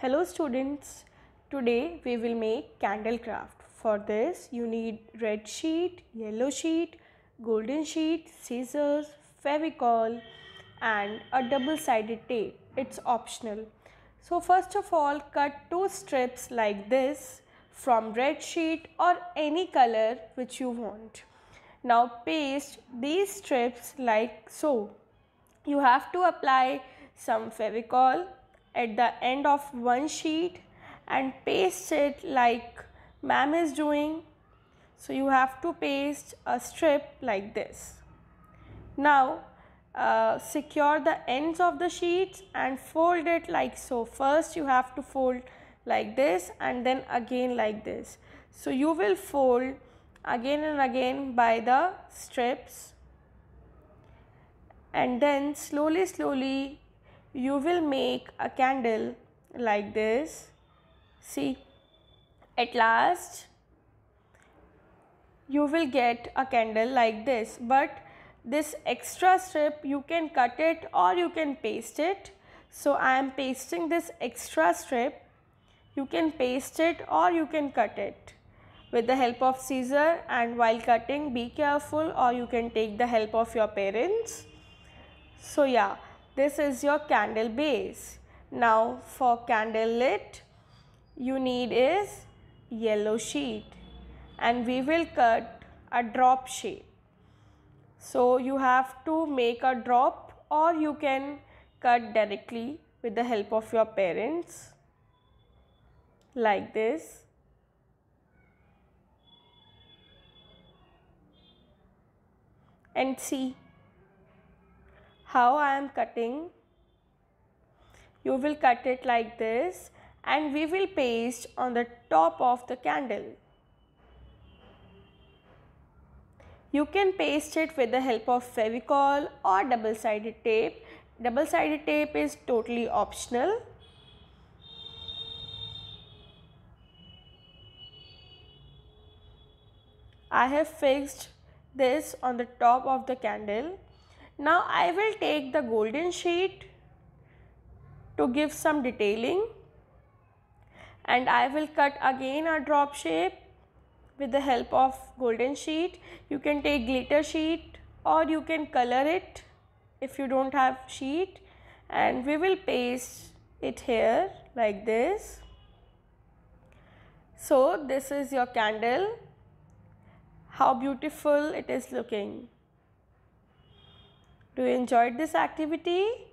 Hello students, today we will make candle craft. For this you need red sheet, yellow sheet, golden sheet, scissors, fevicol and a double sided tape. It's optional. So first of all cut two strips like this from red sheet or any color which you want. Now paste these strips like so. You have to apply some fevicol at the end of one sheet and paste it like ma'am is doing. So you have to paste a strip like this. Now uh, secure the ends of the sheets and fold it like so. First you have to fold like this and then again like this. So you will fold again and again by the strips and then slowly slowly you will make a candle like this see at last you will get a candle like this but this extra strip you can cut it or you can paste it so I am pasting this extra strip you can paste it or you can cut it with the help of scissor and while cutting be careful or you can take the help of your parents so yeah this is your candle base. Now for candle lit, you need is yellow sheet and we will cut a drop shape. So you have to make a drop or you can cut directly with the help of your parents like this. And see how I am cutting you will cut it like this and we will paste on the top of the candle. You can paste it with the help of fevicol or double sided tape. Double sided tape is totally optional. I have fixed this on the top of the candle. Now I will take the golden sheet to give some detailing and I will cut again a drop shape with the help of golden sheet. You can take glitter sheet or you can color it if you don't have sheet and we will paste it here like this. So this is your candle. How beautiful it is looking you enjoyed this activity?